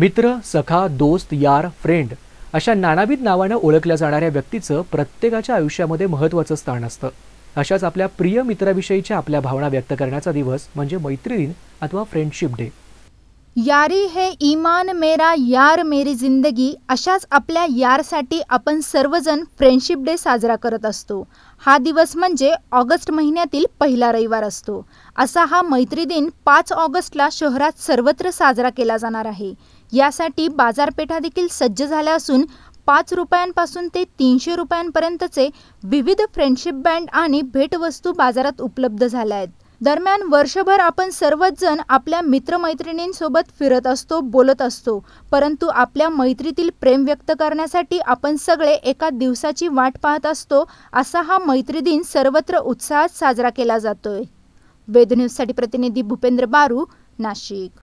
मित्र सखा दोस्त यार फ्रेंड अशा नानाविध नावानं ओळखल्या जाणाऱ्या व्यक्तीचं प्रत्येकाच्या आयुष्यामध्ये महत्त्वाचं स्थान असतं अशाच आपल्या प्रिय मित्राविषयीच्या आपल्या भावना व्यक्त करण्याचा दिवस म्हणजे दिन अथवा फ्रेंडशिप डे यारी हे इमान मेरा यार मेरी जिंदगी अशाच आपल्या यारसाठी आपण सर्वजण फ्रेंडशिप डे साजरा करत असतो हा दिवस म्हणजे ऑगस्ट महिन्यातील पहिला रविवार असतो असा हा मैत्री दिन पाच ऑगस्टला शहरात सर्वत्र साजरा केला जाणार आहे यासाठी बाजारपेठा देखील सज्ज झाल्या असून पाच रुपयांपासून ते तीनशे रुपयांपर्यंतचे विविध फ्रेंडशिप बँड आणि भेटवस्तू बाजारात उपलब्ध झाल्या आहेत दरम्यान वर्षभर आपण सर्वच जण आपल्या मित्रमैत्रिणींसोबत फिरत असतो बोलत असतो परंतु आपल्या मैत्रीतील प्रेम व्यक्त करण्यासाठी आपण सगळे एका दिवसाची वाट पाहत असतो असा हा मैत्री दिन सर्वत्र उत्साहात साजरा केला जातोय वेद न्यूजसाठी प्रतिनिधी भूपेंद्र बारू नाशिक